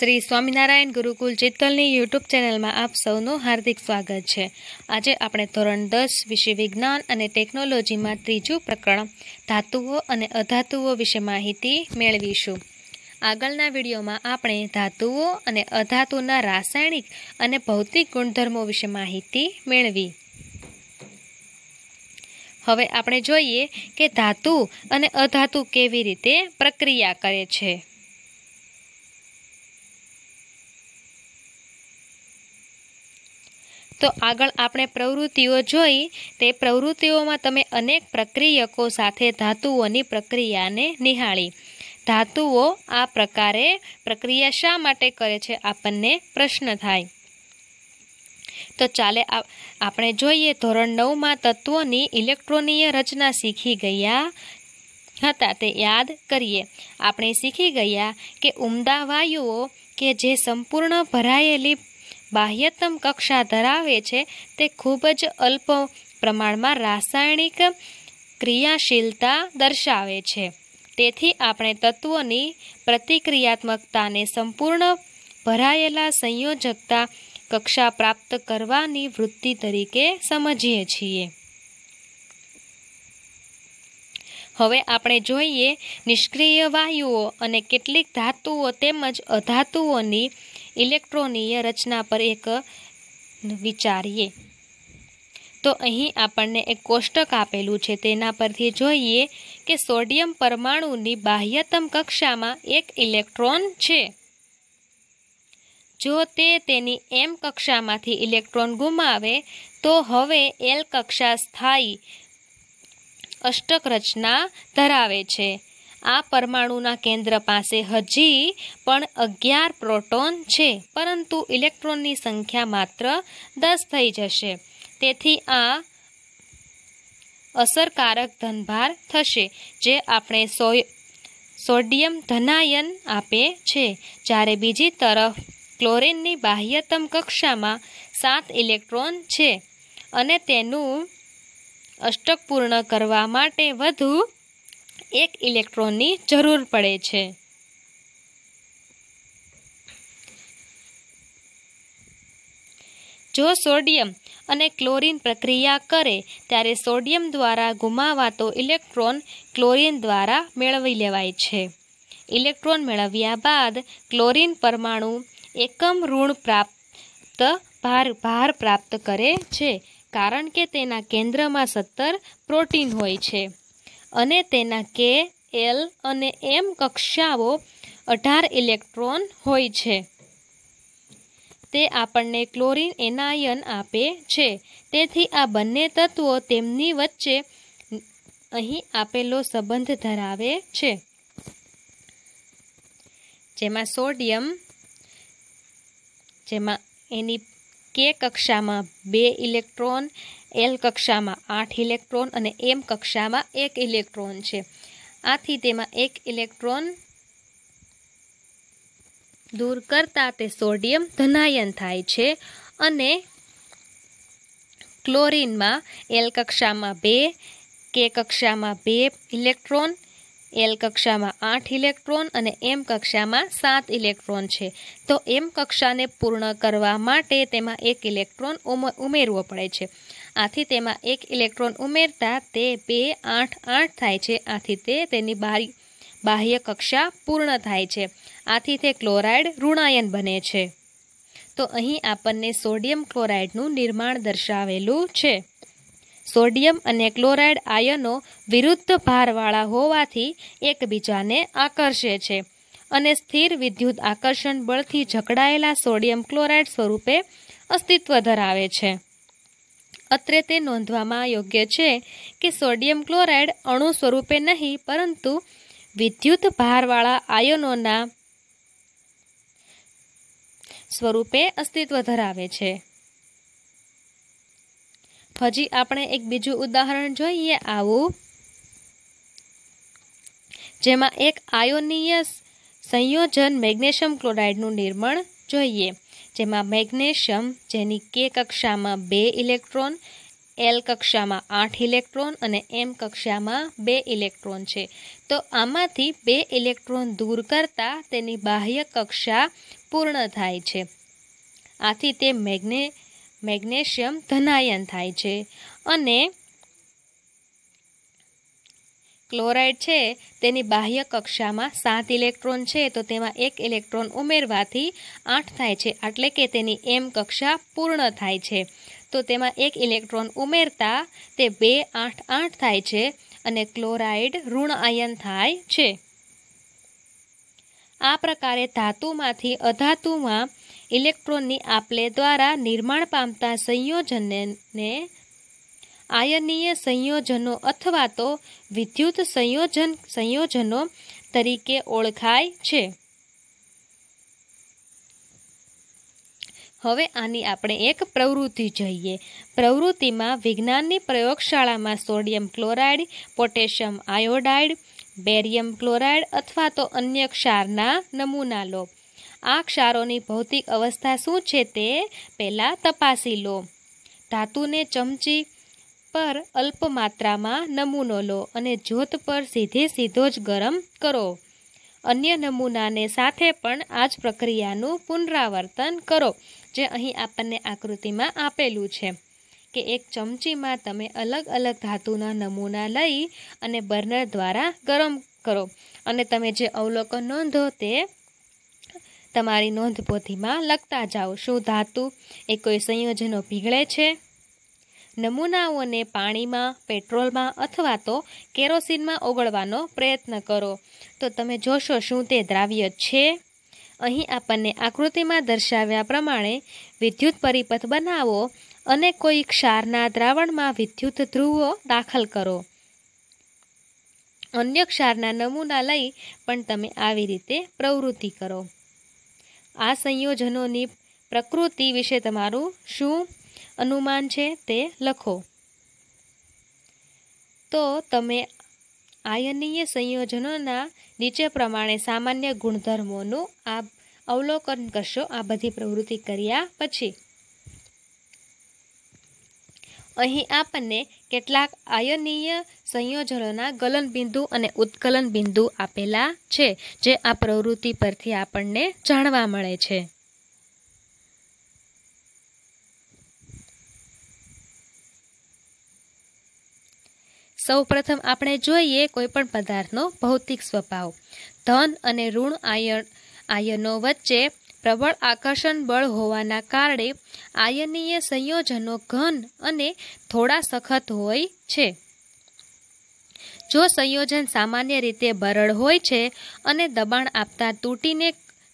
શ્રી સ્વામિનારાયણ ગુરુકુલ ચિત્તલની યુટ્યુબ ચેનલમાં આપ સૌનું હાર્દિક સ્વાગત છે આજે આપણે ધોરણ દસ વિશે વિજ્ઞાન અને ટેકનોલોજીમાં ત્રીજું પ્રકરણ ધાતુઓ અને અધાતુઓ વિશે માહિતી મેળવીશું આગળના વિડીયોમાં આપણે ધાતુઓ અને અધાતુના રાસાયણિક અને ભૌતિક ગુણધર્મો વિશે માહિતી મેળવી હવે આપણે જોઈએ કે ધાતુ અને અધાતુ કેવી રીતે પ્રક્રિયા કરે છે તો આગળ આપણે પ્રવૃત્તિઓ જોઈ તે પ્રવૃત્તિઓમાં તમે અનેક પ્રક્રિયકો સાથે ધાતુઓની પ્રક્રિયાને નિહાળી ધાતુઓ આ પ્રકારે પ્રક્રિયા શા માટે કરે છે આપણને પ્રશ્ન થાય તો ચાલે આપણે જોઈએ ધોરણ નવમાં તત્વોની ઇલેક્ટ્રોનીય રચના શીખી ગયા હતા તે યાદ કરીએ આપણે શીખી ગયા કે ઉમદા વાયુઓ કે જે સંપૂર્ણ ભરાયેલી બાહ્યતમ કક્ષા ધરાવે છે તે ખૂબ જ અલ્પ પ્રમાણમાં રાસાયણિક ક્રિયાશીલતા દર્શાવે છે તેથી આપણે તત્વોની પ્રતિક્રિયાત્મકતાને સંપૂર્ણ ભરાયેલા સંયોજકતા કક્ષા પ્રાપ્ત કરવાની વૃત્તિ તરીકે સમજીએ છીએ હવે આપણે જોઈએ નિષ્ક્રિય વાયુઓ અને કેટલીક ધાતુઓ તેમજ અધાતુઓની ઇલેક્ટ્રોનીય રચના પર એક વિચારીએ તો અહીં આપણને એક કોષ્ટક આપેલું છે તેના પરથી જોઈએ કે સોડિયમ પરમાણુની બાહ્યતમ કક્ષામાં એક ઇલેક્ટ્રોન છે જો તે તેની એમ કક્ષામાંથી ઇલેક્ટ્રોન ગુમાવે તો હવે એલ કક્ષા સ્થાયી અષ્ટક રચના ધરાવે છે આ પરમાણુના કેન્દ્ર પાસે હજી પણ અગિયાર પ્રોટોન છે પરંતુ ઇલેક્ટ્રોનની સંખ્યા માત્ર દસ થઈ જશે તેથી આ અસરકારક ધનભાર થશે જે આપણે સોય સોડિયમ ધનાયન આપે છે જ્યારે બીજી તરફ ક્લોરિનની બાહ્યતમ કક્ષામાં સાત ઇલેક્ટ્રોન છે અને તેનું અષ્ટક પૂર્ણ કરવા માટે વધુ એક ઇલેક્ટ્રોનની જરૂર પડે છે જો સોડિયમ અને ક્લોરીન પ્રક્રિયા કરે ત્યારે સોડિયમ દ્વારા ગુમાવાતો ઇલેક્ટ્રોન ક્લોરીન દ્વારા મેળવી લેવાય છે ઇલેક્ટ્રોન મેળવ્યા બાદ ક્લોરીન પરમાણુ એકમ ઋણ પ્રાપ્ત ભાર ભાર પ્રાપ્ત કરે છે કારણ કે તેના કેન્દ્રમાં સત્તર પ્રોટીન હોય છે અને તેના કે એલ અને એમ કક્ષાઓ અઢાર ઇલેક્ટ્રોન હોય છે તે આપણને ક્લોરિન એનાયન આપે છે તેથી આ બંને તત્વો તેમની વચ્ચે અહીં આપેલો સંબંધ ધરાવે છે જેમાં સોડિયમ જેમાં એની કે કક્ષામાં બે ઇલેક્ટ્રોન એલ કક્ષામાં આઠ ઇલેક્ટ્રોન અને એમ કક્ષામાં એક ઇલેક્ટ્રોન છે આથી તેમાં એક ઇલેક્ટ્રોન દૂર કરતા તે સોડિયમ ધનાયન થાય છે અને ક્લોરિનમાં એલ કક્ષામાં બે કે કક્ષામાં બે ઇલેક્ટ્રોન એલ કક્ષામાં આઠ ઇલેક્ટ્રોન અને એમ કક્ષામાં સાત ઇલેક્ટ્રોન છે તો એમ કક્ષાને પૂર્ણ કરવા માટે તેમાં એક ઇલેક્ટ્રોન ઉમેરવો પડે છે આથી તેમાં એક ઇલેક્ટ્રોન ઉમેરતા તે બે આઠ આઠ થાય છે આથી તે તેની બારી બાહ્ય કક્ષા પૂર્ણ થાય છે આથી તે ક્લોરાઇડ ઋણાયન બને છે તો અહીં આપણને સોડિયમ ક્લોરાઇડનું નિર્માણ દર્શાવેલું છે સોડિયમ અને ક્લોરાઇડ આયનો વિરુદ્ધ ભારવાળા હોવાથી એકબીજાને આકર્ષે છે અને સ્થિર વિદ્યુત આકર્ષણ બળથી જકડાયેલા સોડિયમ ક્લોરાઇડ સ્વરૂપે અસ્તિત્વ ધરાવે છે અત્રે તે નોંધવામાં યોગ્ય છે કે સોડિયમ ક્લોરાઇડ અણુ સ્વરૂપે નહીં પરંતુ વિદ્યુત ભારવાળા આયનોના સ્વરૂપે અસ્તિત્વ ધરાવે છે હજી આપણે એક બીજું ઉદાહરણ જોઈએ આવું જેમાં એક આયોનીય સંયોજન મેગ્નેશિયમ ક્લોરાઇડનું નિર્માણ જોઈએ જેમાં મેગ્નેશિયમ જેની કે કક્ષામાં બે ઇલેક્ટ્રોન એલ કક્ષામાં આઠ ઇલેક્ટ્રોન અને એમ કક્ષામાં બે ઇલેક્ટ્રોન છે તો આમાંથી બે ઇલેક્ટ્રોન દૂર કરતાં તેની બાહ્ય કક્ષા પૂર્ણ થાય છે આથી તે મેગ્ને મેગ્નેશિયમ ધનાયન થાય છે અને ક્લોરાઇડ છે તેની બાહ્ય કક્ષામાં સાત ઇલેક્ટ્રોન છે તો તેમાં એક ઇલેક્ટ્રોન ઉમેરવાથી આઠ થાય છે એટલે કે તેની એમ કક્ષા પૂર્ણ થાય છે તો તેમાં એક ઇલેક્ટ્રોન ઉમેરતા તે બે આઠ આઠ થાય છે અને ક્લોરાઇડ ઋણ આયન થાય છે આ પ્રકારે ધાતુમાંથી અધાતુમાં ઇલેક્ટ્રોનની આપલે દ્વારા નિર્માણ પામતા સંયોજનને આયનીય સંયોજનો અથવા તો વિદ્યુત સંયોજન સંયોજનો તરીકે ઓળખાય છે હવે આની આપણે એક પ્રવૃત્તિ જોઈએ પ્રવૃત્તિમાં વિજ્ઞાનની પ્રયોગશાળામાં sodium chloride potassium iodide barium chloride અથવા તો અન્ય ક્ષારના નમૂના લો આ ક્ષારોની ભૌતિક અવસ્થા શું છે તે પહેલાં તપાસી લો ધાતુને ચમચી પર અલ્પ માત્રામાં નમૂનો લો અને જ્યોત પર સીધે સીધો જ ગરમ કરો અન્ય નમૂનાને સાથે પણ આ જ પ્રક્રિયાનું પુનરાવર્તન કરો જે અહીં આપણને આકૃતિમાં આપેલું છે કે એક ચમચીમાં તમે અલગ અલગ ધાતુના નમૂના લઈ અને બર્નર દ્વારા ગરમ કરો અને તમે જે અવલોકન નોંધો તે તમારી નોંધપોથીમાં લખતા જાઓ શું ધાતુ એ કોઈ સંયોજનો પીગળે છે નમૂનાઓને પાણીમાં પેટ્રોલમાં અથવા તો કેરોસીનમાં ઓગળવાનો પ્રયત્ન કરો તો તમે જોશો શું તે દ્રાવ્ય છે અહીં આપણને આકૃતિમાં દર્શાવ્યા પ્રમાણે વિદ્યુત પરિપથ બનાવો અને કોઈ ક્ષારના દ્રાવણમાં વિદ્યુત ધ્રુવો દાખલ કરો અન્ય ક્ષારના નમૂના લઈ પણ તમે આવી રીતે પ્રવૃત્તિ કરો આ સંયોજનોની પ્રકૃતિ વિશે તમારું શું અનુમાન છે તે લખો તો તમે આયનીય સંયોજનોના નીચે પ્રમાણે સામાન્ય ગુણધર્મોનું આ અવલોકન કરશો આ બધી પ્રવૃત્તિ કર્યા પછી અહીં આપણને કેટલાક આયનીય સંયોજનોના ગલન બિંદુ અને ઉત્કલન બિંદુ આપેલા છે જે આ પ્રવૃત્તિ પરથી આપણને જાણવા મળે છે સૌપ્રથમ આપણે જોઈએ કોઈપણ પદાર્થનો ભૌતિક સ્વભાવ ધન અને ઋણ આયન આયનો વચ્ચે પ્રબળ આકર્ષણ બળ હોવાના કારણે આયનીય સંયોજનો ઘન અને થોડા સખત હોય છે જો સંયોજન સામાન્ય રીતે બરડ હોય છે અને દબાણ આપતા તૂટીને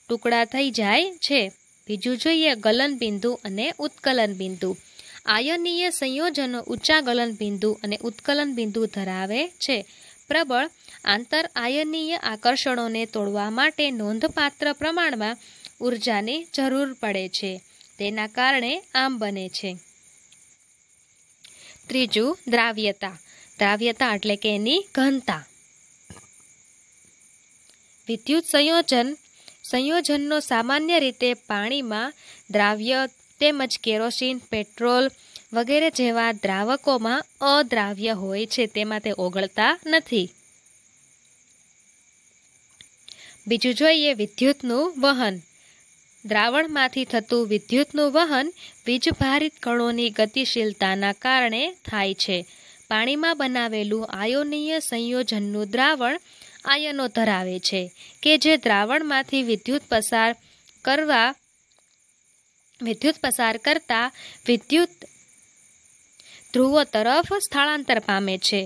ટુકડા થઈ જાય છે બીજું જોઈએ ગલન બિંદુ અને ઉત્કલન બિંદુ આયનીય સંયોજનો ઊંચા ગલન બિંદુ અને ઉત્કલન બિંદુ ધરાવે છે પ્રબળ આંતર આયનીય આકર્ષણોને તોડવા માટે નોંધપાત્ર પ્રમાણમાં ઊર્જાની જરૂર પડે છે તેના કારણે આમ બને છે ત્રીજું દ્રાવ્યતા દ્રાવ્યતા એટલે કે એની ઘનતા વિદ્યુત સંયોજન સંયોજનનો સામાન્ય રીતે પાણીમાં દ્રાવ્ય તેમજ કેરોસીન પેટ્રોલ વગેરે જેવા દ્રાવકોમાં અદ્રાવ્ય હોય છે તેમાં તે ઓગળતા નથી બીજું જોઈએ વિદ્યુતનું વહન દ્રાવણમાંથી થતું વિદ્યુતનું વહન વીજભારિત કણોની ગતિશીલતાના કારણે થાય છે પાણીમાં બનાવેલું આયોનીય સંયોજનનું દ્રાવણ આયનો ધરાવે છે કે જે દ્રાવણમાંથી વિદ્યુત પસાર કરવા વિદ્યુત પસાર કરતા વિદ્યુત ધ્રુવો તરફ સ્થળાંતર પામે છે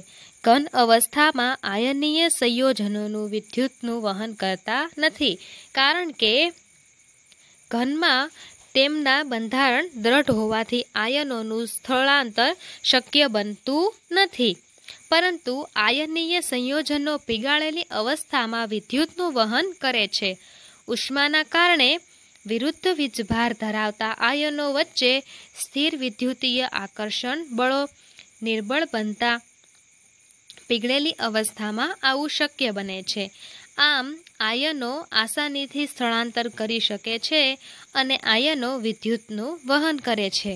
ઘન અવસ્થામાં આયનીય સંયોજનોનું વિદ્યુતનું વહન કરતા નથી કારણ કે ઘનમાં તેમના બંધારણ દ્રઢ હોવાથી આયનોનું સ્થળાંતર શક્ય બનતું નથી પરંતુ આયનીય સંયોજનો પીગાળેલી અવસ્થામાં વિદ્યુતનું વહન કરે છે ઉષ્માના કારણે વિરુદ્ધ વીજભાર ધરાવતા આયનો વચ્ચે સ્થિર વિદ્યુતીય આકર્ષણ બળો નિર્બળ બનતા પીગળેલી અવસ્થામાં આવું શક્ય બને છે આમ આયનો આસાનીથી સ્થળાંતર કરી શકે છે અને આયનો વિદ્યુતનું વહન કરે છે